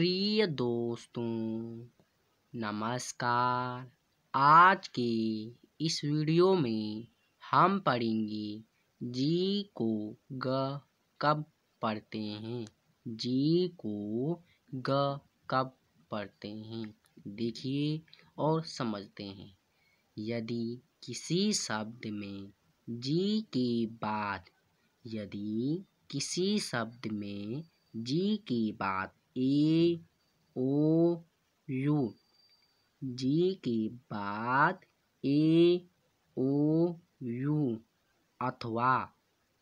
प्रिय दोस्तों नमस्कार आज के इस वीडियो में हम पढ़ेंगे जी को ग कब पढ़ते हैं जी को ग कब पढ़ते हैं देखिए और समझते हैं यदि किसी शब्द में जी के बाद यदि किसी शब्द में जी के बाद ए ओ यू जी के बाद ए ओ यू अथवा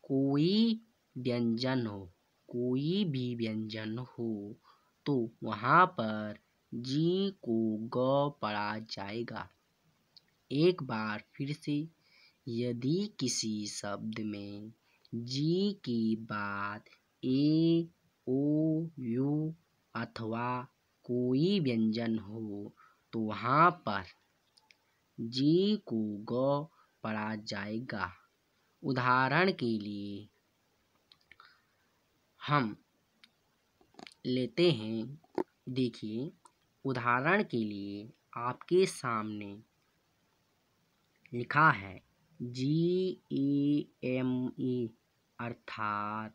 कोई व्यंजन हो कोई भी व्यंजन हो तो वहाँ पर जी को ग पढ़ा जाएगा एक बार फिर से यदि किसी शब्द में जी के बाद ए ओ यू अथवा कोई व्यंजन हो तो वहाँ पर जी को ग पढ़ा जाएगा उदाहरण के लिए हम लेते हैं देखिए उदाहरण के लिए आपके सामने लिखा है जी ए एम ई अर्थात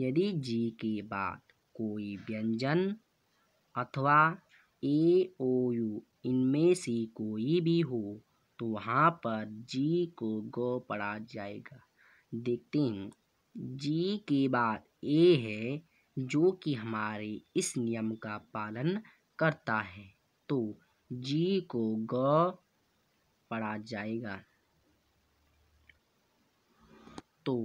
यदि जी के बाद कोई व्यंजन अथवा ए ओ यू इनमें से कोई भी हो तो वहाँ पर जी को ग पढ़ा जाएगा देखते हैं जी के बाद ए है जो कि हमारे इस नियम का पालन करता है तो जी को ग पढ़ा जाएगा तो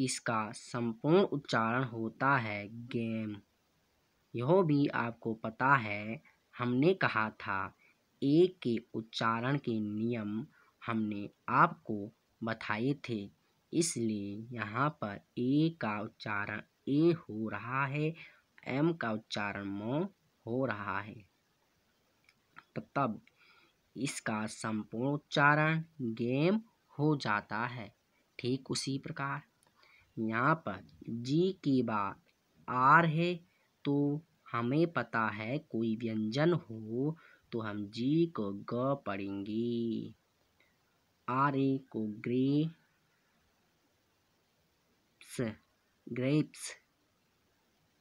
इसका संपूर्ण उच्चारण होता है गेम यह भी आपको पता है हमने कहा था ए के उच्चारण के नियम हमने आपको बताए थे इसलिए यहाँ पर ए का उच्चारण ए हो रहा है एम का उच्चारण मो हो रहा है तब इसका संपूर्ण उच्चारण गेम हो जाता है ठीक उसी प्रकार यहाँ पर जी के बाद आर है तो हमें पता है कोई व्यंजन हो तो हम जी को ग पढ़ेंगे आर ए को ग्रे ग्रेप्स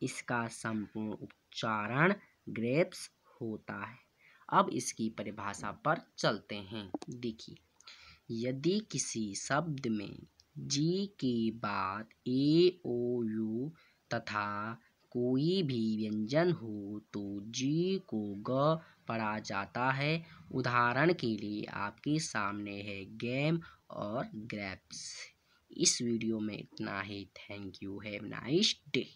इसका संपूर्ण उच्चारण ग्रेप्स होता है अब इसकी परिभाषा पर चलते हैं देखिए यदि किसी शब्द में जी के बाद ए ओ यू तथा कोई भी व्यंजन हो तो जी को ग पढ़ा जाता है उदाहरण के लिए आपके सामने है गेम और ग्रैप्स इस वीडियो में इतना ही thank you have nice day